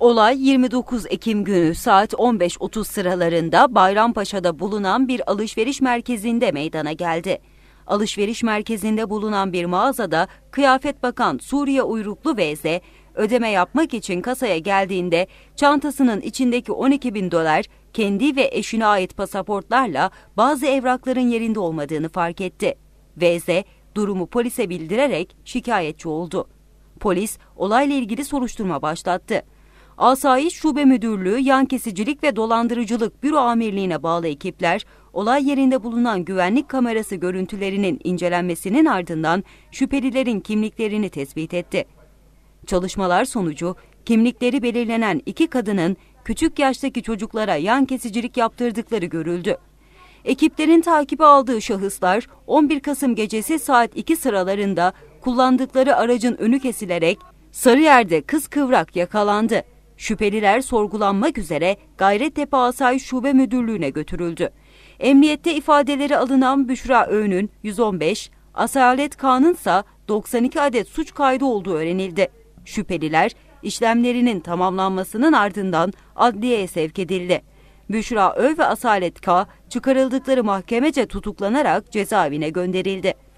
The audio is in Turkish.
Olay 29 Ekim günü saat 15.30 sıralarında Bayrampaşa'da bulunan bir alışveriş merkezinde meydana geldi. Alışveriş merkezinde bulunan bir mağazada Kıyafet Bakan Suriye uyruklu VZ ödeme yapmak için kasaya geldiğinde çantasının içindeki 12 bin dolar kendi ve eşine ait pasaportlarla bazı evrakların yerinde olmadığını fark etti. Veze durumu polise bildirerek şikayetçi oldu. Polis olayla ilgili soruşturma başlattı. Asayiş Şube Müdürlüğü Yan Kesicilik ve Dolandırıcılık Büro Amirliğine bağlı ekipler olay yerinde bulunan güvenlik kamerası görüntülerinin incelenmesinin ardından şüphelilerin kimliklerini tespit etti. Çalışmalar sonucu kimlikleri belirlenen iki kadının küçük yaştaki çocuklara yan kesicilik yaptırdıkları görüldü. Ekiplerin takibi aldığı şahıslar 11 Kasım gecesi saat 2 sıralarında kullandıkları aracın önü kesilerek Sarıyer'de kız kıvrak yakalandı. Şüpheliler sorgulanmak üzere Gayrettepe Asay Şube Müdürlüğü'ne götürüldü. Emniyette ifadeleri alınan Büşra Öğün'ün 115, Asalet Kaan'ın ise 92 adet suç kaydı olduğu öğrenildi. Şüpheliler işlemlerinin tamamlanmasının ardından adliyeye sevk edildi. Büşra Öv ve Asalet K çıkarıldıkları mahkemece tutuklanarak cezaevine gönderildi.